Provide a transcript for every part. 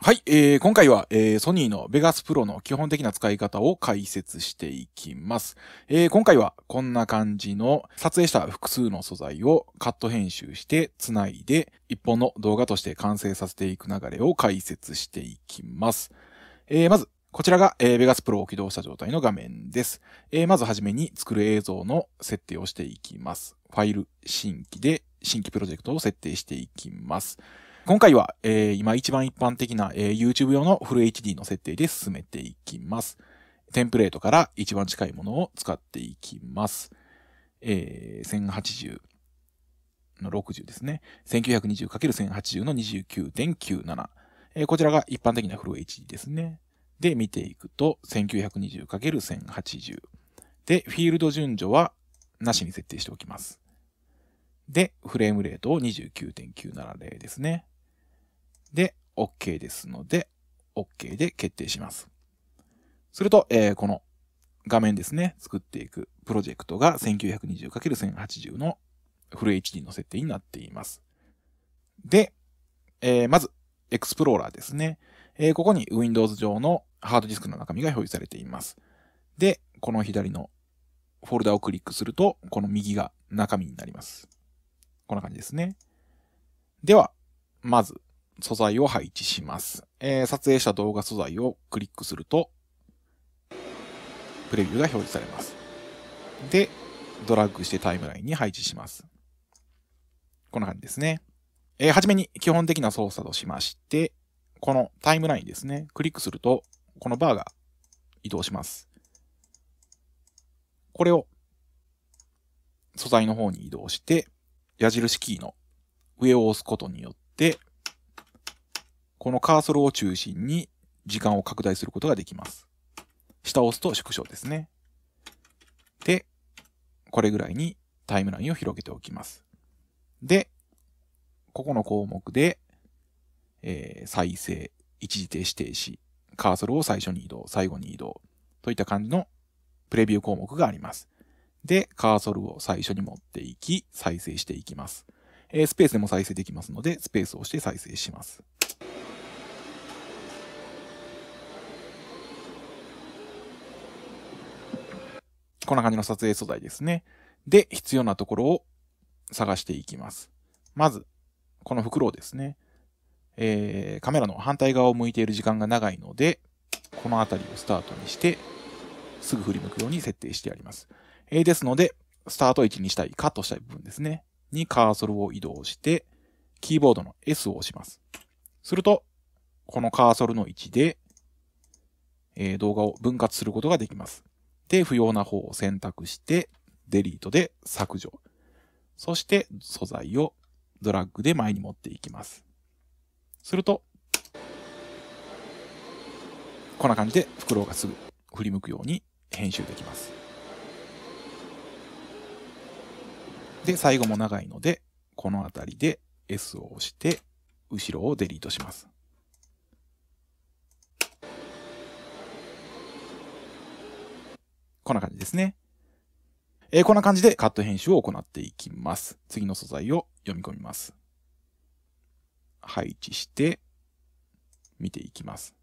はい、えー、今回は、えー、ソニーの Vegas Pro の基本的な使い方を解説していきます。えー、今回はこんな感じの撮影した複数の素材をカット編集して繋いで一本の動画として完成させていく流れを解説していきます。えー、まず、こちらが、えー、Vegas Pro を起動した状態の画面です。えー、まずはじめに作る映像の設定をしていきます。ファイル、新規で新規プロジェクトを設定していきます。今回は、えー、今一番一般的な、えー、YouTube 用のフル HD の設定で進めていきます。テンプレートから一番近いものを使っていきます。えー、1080の60ですね。1920×1080 の29.97。えー、こちらが一般的なフル HD ですね。で、見ていくと、1920×1080。で、フィールド順序はなしに設定しておきます。で、フレームレートを29.970ですね。で、OK ですので、OK で決定します。すると、えー、この画面ですね、作っていくプロジェクトが 1920×1080 のフル HD の設定になっています。で、えー、まず、エクスプローラーですね。えー、ここに Windows 上のハードディスクの中身が表示されています。で、この左のフォルダをクリックすると、この右が中身になります。こんな感じですね。では、まず、素材を配置します。えー、撮影した動画素材をクリックすると、プレビューが表示されます。で、ドラッグしてタイムラインに配置します。こんな感じですね。えー、はじめに基本的な操作としまして、このタイムラインですね、クリックすると、このバーが移動します。これを素材の方に移動して、矢印キーの上を押すことによって、このカーソルを中心に時間を拡大することができます。下を押すと縮小ですね。で、これぐらいにタイムラインを広げておきます。で、ここの項目で、えー、再生、一時停止停止、カーソルを最初に移動、最後に移動、といった感じのプレビュー項目があります。で、カーソルを最初に持っていき、再生していきます。えー、スペースでも再生できますので、スペースを押して再生します。こんな感じの撮影素材ですね。で、必要なところを探していきます。まず、この袋をですね、えー、カメラの反対側を向いている時間が長いので、この辺りをスタートにして、すぐ振り向くように設定してあります。えー、ですので、スタート位置にしたい、カットしたい部分ですね、にカーソルを移動して、キーボードの S を押します。すると、このカーソルの位置で、えー、動画を分割することができます。で、不要な方を選択して、デリートで削除。そして、素材をドラッグで前に持っていきます。すると、こんな感じで袋がすぐ振り向くように編集できます。で、最後も長いので、この辺りで S を押して、後ろをデリートします。こんな感じですね。えー、こんな感じでカット編集を行っていきます。次の素材を読み込みます。配置して、見ていきます。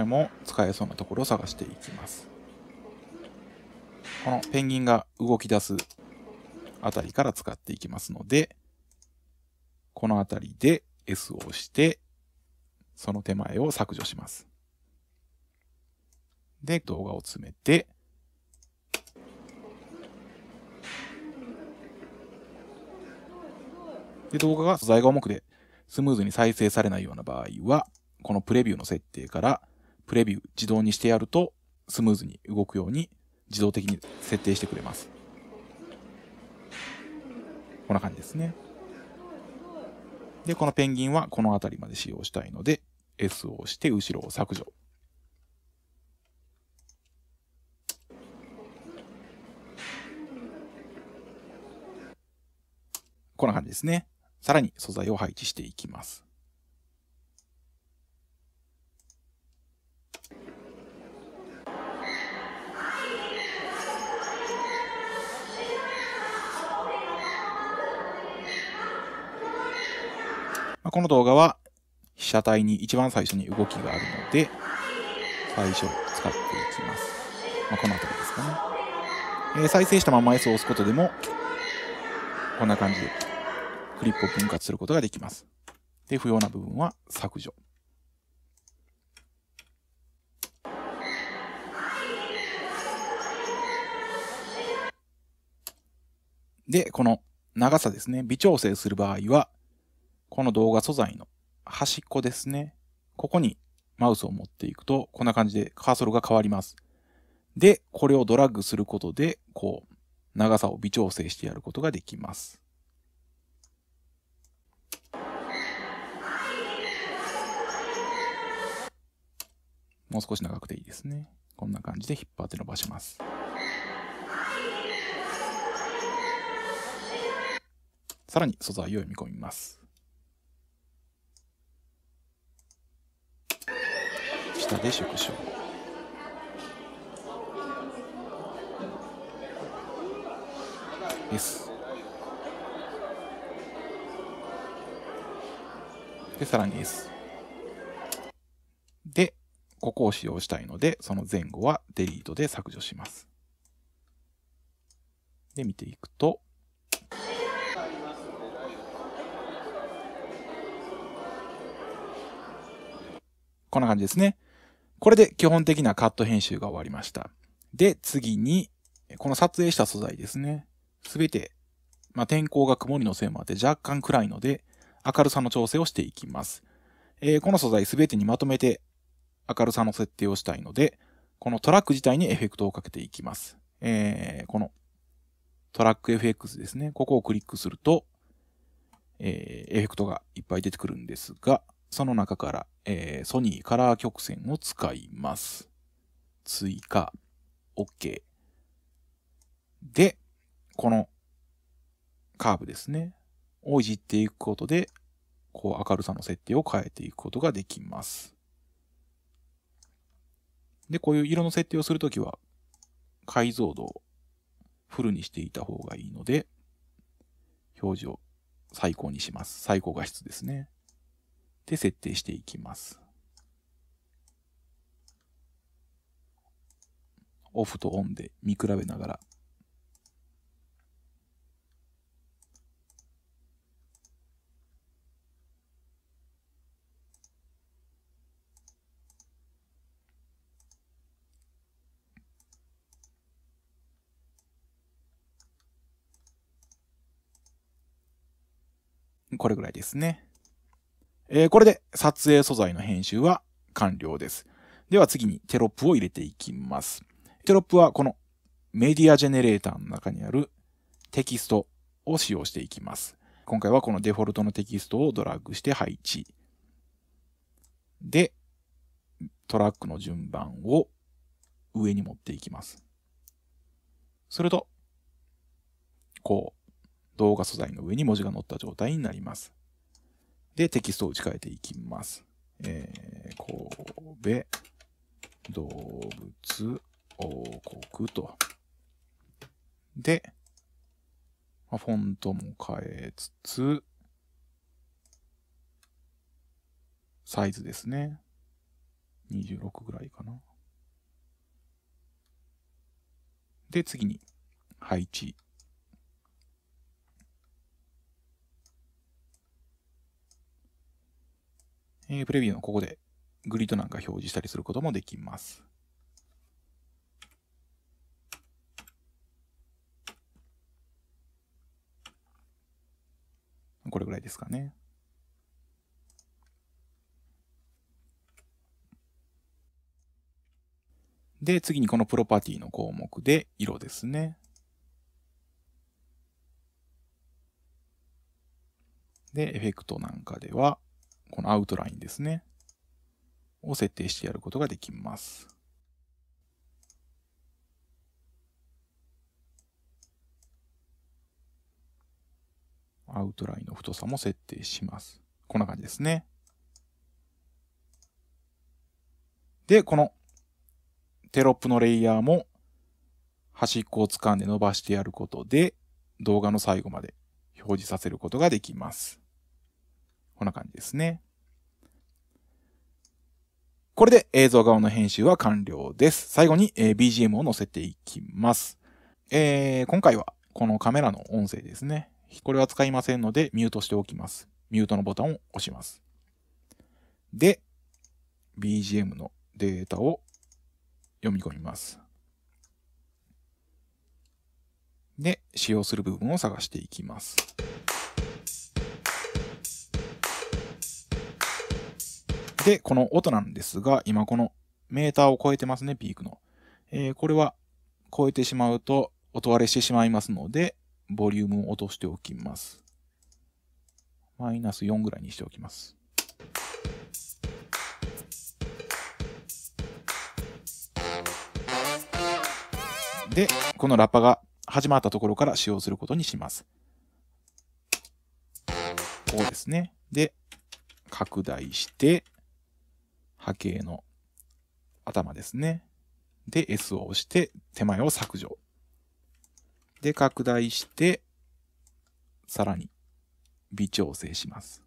れも使えそうなところを探していきますこのペンギンが動き出すあたりから使っていきますのでこのあたりで S を押してその手前を削除しますで動画を詰めてで、動画が素材が重くてスムーズに再生されないような場合は、このプレビューの設定からプレビュー自動にしてやるとスムーズに動くように自動的に設定してくれます。こんな感じですね。で、このペンギンはこの辺りまで使用したいので S を押して後ろを削除。こんな感じですね。さらに素材を配置していきます。この動画は被写体に一番最初に動きがあるので、最初使っていきます。まあ、この辺りですかね。えー、再生したまま S を押すことでも、こんな感じでクリップを分割することができます。で、不要な部分は削除。で、この長さですね、微調整する場合は、この動画素材の端っこですね。ここにマウスを持っていくと、こんな感じでカーソルが変わります。で、これをドラッグすることで、こう、長さを微調整してやることができます。もう少し長くていいですね。こんな感じで引っ張って伸ばします。さらに素材を読み込みます。たで縮小ですでさらに S でここを使用したいのでその前後はデリートで削除しますで見ていくとこんな感じですね。これで基本的なカット編集が終わりました。で、次に、この撮影した素材ですね。すべて、まあ、天候が曇りのせいもあって若干暗いので、明るさの調整をしていきます。えー、この素材すべてにまとめて明るさの設定をしたいので、このトラック自体にエフェクトをかけていきます。えー、このトラック FX ですね。ここをクリックすると、えー、エフェクトがいっぱい出てくるんですが、その中からえー、ソニーカラー曲線を使います。追加、OK。で、このカーブですね、をいじっていくことで、こう明るさの設定を変えていくことができます。で、こういう色の設定をするときは、解像度をフルにしていた方がいいので、表示を最高にします。最高画質ですね。で設定していきます。オフとオンで見比べながら。これぐらいですね。えー、これで撮影素材の編集は完了です。では次にテロップを入れていきます。テロップはこのメディアジェネレーターの中にあるテキストを使用していきます。今回はこのデフォルトのテキストをドラッグして配置。で、トラックの順番を上に持っていきます。すると、こう、動画素材の上に文字が載った状態になります。で、テキストを打ち替えていきます。えー、神戸動物王国と。で、まあ、フォントも変えつつ、サイズですね。26ぐらいかな。で、次に配置えー、プレビューのここでグリッドなんか表示したりすることもできます。これぐらいですかね。で、次にこのプロパティの項目で色ですね。で、エフェクトなんかでは、このアウトラインですね。を設定してやることができます。アウトラインの太さも設定します。こんな感じですね。で、このテロップのレイヤーも端っこを掴んで伸ばしてやることで動画の最後まで表示させることができます。こんな感じですね。これで映像側の編集は完了です。最後に、え BGM を載せていきます。えー、今回はこのカメラの音声ですね。これは使いませんのでミュートしておきます。ミュートのボタンを押します。で、BGM のデータを読み込みます。で、使用する部分を探していきます。で、この音なんですが、今このメーターを超えてますね、ピークの。えー、これは超えてしまうと音割れしてしまいますので、ボリュームを落としておきます。マイナス4ぐらいにしておきます。で、このラッパが始まったところから使用することにします。こうですね。で、拡大して、波形の頭ですね。で、S を押して、手前を削除。で、拡大して、さらに微調整します。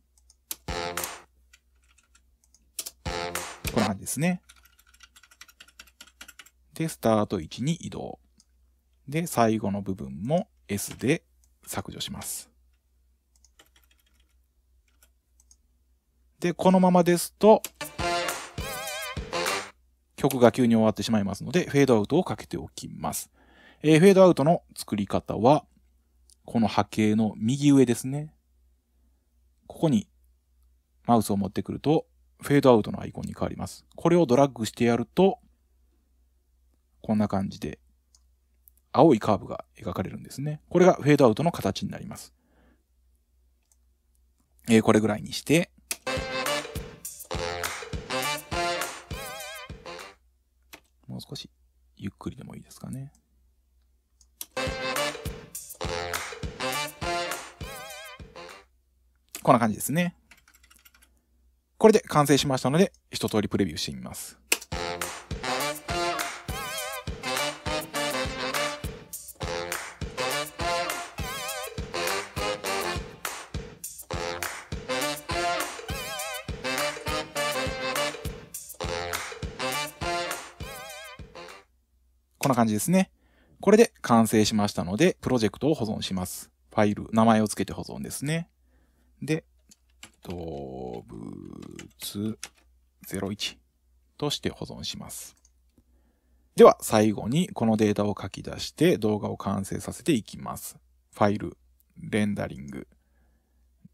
こんな感じですね。で、スタート位置に移動。で、最後の部分も S で削除します。で、このままですと、曲が急に終わってしまいますので、フェードアウトをかけておきます。えー、フェードアウトの作り方は、この波形の右上ですね。ここにマウスを持ってくると、フェードアウトのアイコンに変わります。これをドラッグしてやると、こんな感じで、青いカーブが描かれるんですね。これがフェードアウトの形になります。えー、これぐらいにして、少しゆっくりでもいいですかね。こんな感じですね。これで完成しましたので、一通りプレビューしてみます。こんな感じですね。これで完成しましたので、プロジェクトを保存します。ファイル、名前を付けて保存ですね。で、動物01として保存します。では、最後にこのデータを書き出して動画を完成させていきます。ファイル、レンダリング、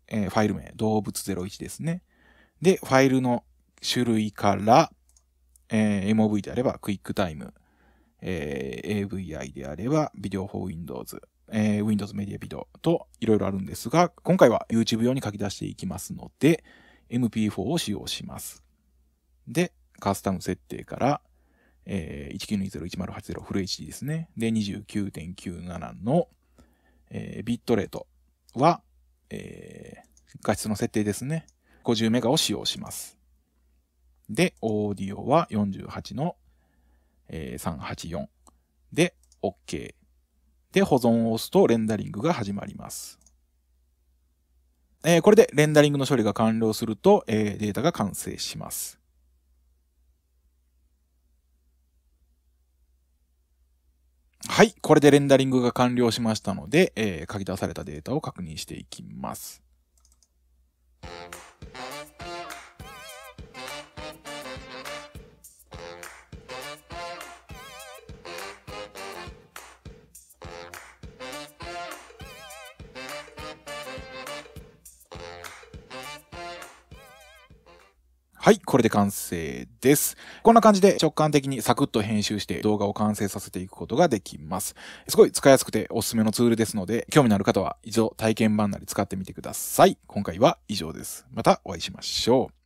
えー、ファイル名、動物01ですね。で、ファイルの種類から、えー、MOV であれば、クイックタイム、えー、AVI であれば、ビデオ4 Windows、えー、Windows メディアビデオといろいろあるんですが、今回は YouTube 用に書き出していきますので、MP4 を使用します。で、カスタム設定から、えー、1920-1080フル HD ですね。で、29.97の、えー、ビットレートは、えー、画質の設定ですね。50メガを使用します。で、オーディオは48のえー、384で OK。で、保存を押すとレンダリングが始まります。えー、これでレンダリングの処理が完了すると、えー、データが完成します。はい、これでレンダリングが完了しましたので、えー、書き出されたデータを確認していきます。はい、これで完成です。こんな感じで直感的にサクッと編集して動画を完成させていくことができます。すごい使いやすくておすすめのツールですので、興味のある方は一度体験版なり使ってみてください。今回は以上です。またお会いしましょう。